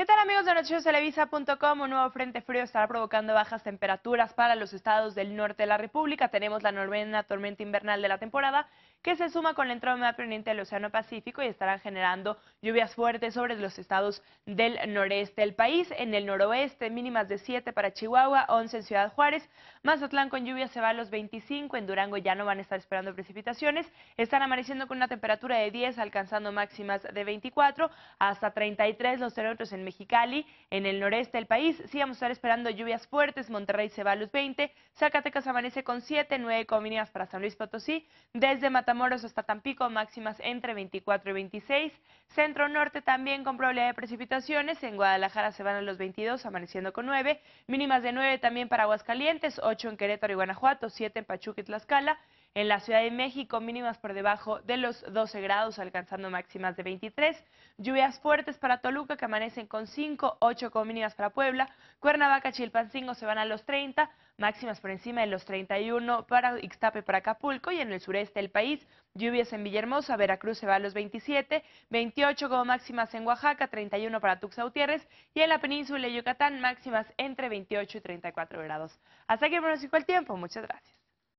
¿Qué tal amigos de Televisa.com? Un nuevo frente frío estará provocando bajas temperaturas para los estados del norte de la República. Tenemos la novena tormenta invernal de la temporada que se suma con la entrada proveniente del Océano Pacífico y estarán generando lluvias fuertes sobre los estados del noreste del país. En el noroeste, mínimas de 7 para Chihuahua, 11 en Ciudad Juárez. Mazatlán con lluvia se va a los 25. En Durango ya no van a estar esperando precipitaciones. Están amaneciendo con una temperatura de 10, alcanzando máximas de 24 hasta 33 los cerebros en Mexicali. En el noreste del país sí a estar esperando lluvias fuertes. Monterrey se va a los 20. Zacatecas amanece con 7, 9 con para San Luis Potosí. Desde Matamoros hasta Tampico, máximas entre 24 y 26. Centro Norte también con probabilidad de precipitaciones. En Guadalajara se van a los 22, amaneciendo con 9. Mínimas de 9 también para Aguascalientes, 8 en Querétaro y Guanajuato, 7 en Pachuca y Tlaxcala. En la Ciudad de México, mínimas por debajo de los 12 grados, alcanzando máximas de 23. Lluvias fuertes para Toluca, que amanecen con 5, 8 con mínimas para Puebla. Cuernavaca, Chilpancingo se van a los 30, máximas por encima de los 31 para Ixtape, para Acapulco. Y en el sureste del país, lluvias en Villahermosa, Veracruz se va a los 27, 28 como máximas en Oaxaca, 31 para Tuxtla Y en la península de Yucatán, máximas entre 28 y 34 grados. Hasta aquí el pronóstico el tiempo. Muchas gracias.